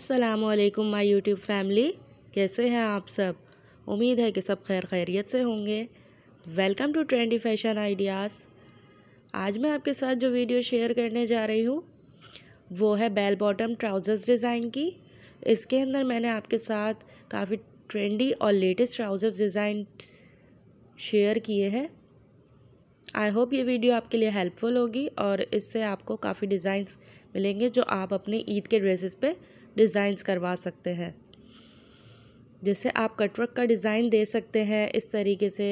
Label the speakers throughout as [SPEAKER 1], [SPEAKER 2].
[SPEAKER 1] वालेकुम my YouTube family कैसे हैं आप सब उम्मीद है कि सब खैर खैरियत से होंगे welcome to trendy fashion ideas आज मैं आपके साथ जो वीडियो शेयर करने जा रही हूँ वो है बेल बॉटम ट्राउज़र्स डिज़ाइन की इसके अंदर मैंने आपके साथ काफ़ी ट्रेंडी और लेटेस्ट ट्राउज़र्स डिज़ाइन शेयर किए हैं आई होप ये वीडियो आपके लिए हेल्पफुल होगी और इससे आपको काफ़ी डिज़ाइंस मिलेंगे जो आप अपने ईद के ड्रेसेस पे डिज़ाइंस करवा सकते हैं जैसे आप कटवर्क का डिज़ाइन दे सकते हैं इस तरीके से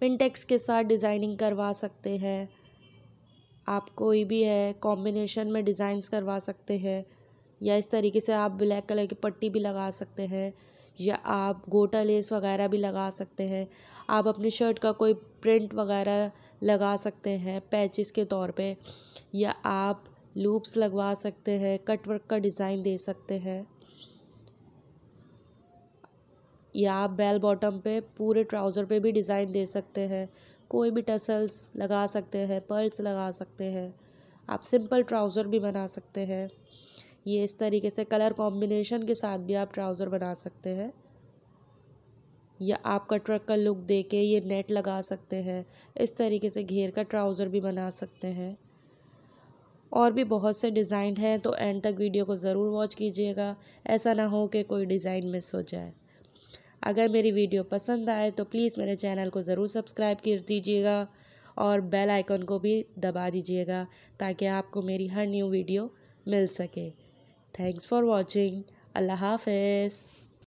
[SPEAKER 1] पिनटेक्स के साथ डिज़ाइनिंग करवा सकते हैं आप कोई भी है कॉम्बिनेशन में डिज़ाइंस करवा सकते हैं या इस तरीके से आप ब्लैक कलर की पट्टी भी लगा सकते हैं या आप गोटा लेस वगैरह भी लगा सकते हैं आप अपनी शर्ट का कोई प्रिंट वगैरह लगा सकते हैं पैचेस के तौर पे या आप लूप्स लगवा सकते हैं कटवर्क का डिज़ाइन दे सकते हैं या आप बेल बॉटम पे पूरे ट्राउज़र पे भी डिज़ाइन दे सकते हैं कोई भी टसल्स लगा सकते हैं पर्ल्स लगा सकते हैं आप सिंपल ट्राउज़र भी बना सकते हैं ये इस तरीके से कलर कॉम्बिनेशन के साथ भी आप ट्राउज़र बना सकते हैं या आप कटवर्क का लुक दे के ये नेट लगा सकते हैं इस तरीके से घेर का ट्राउज़र भी बना सकते हैं और भी बहुत से डिज़ाइन हैं तो एंड तक वीडियो को ज़रूर वॉच कीजिएगा ऐसा ना हो कि कोई डिज़ाइन मिस हो जाए अगर मेरी वीडियो पसंद आए तो प्लीज़ मेरे चैनल को ज़रूर सब्सक्राइब कर दीजिएगा और बेल आइकन को भी दबा दीजिएगा ताकि आपको मेरी हर न्यू वीडियो मिल सके थैंक्स फॉर वॉचिंग अल्लाह हाफ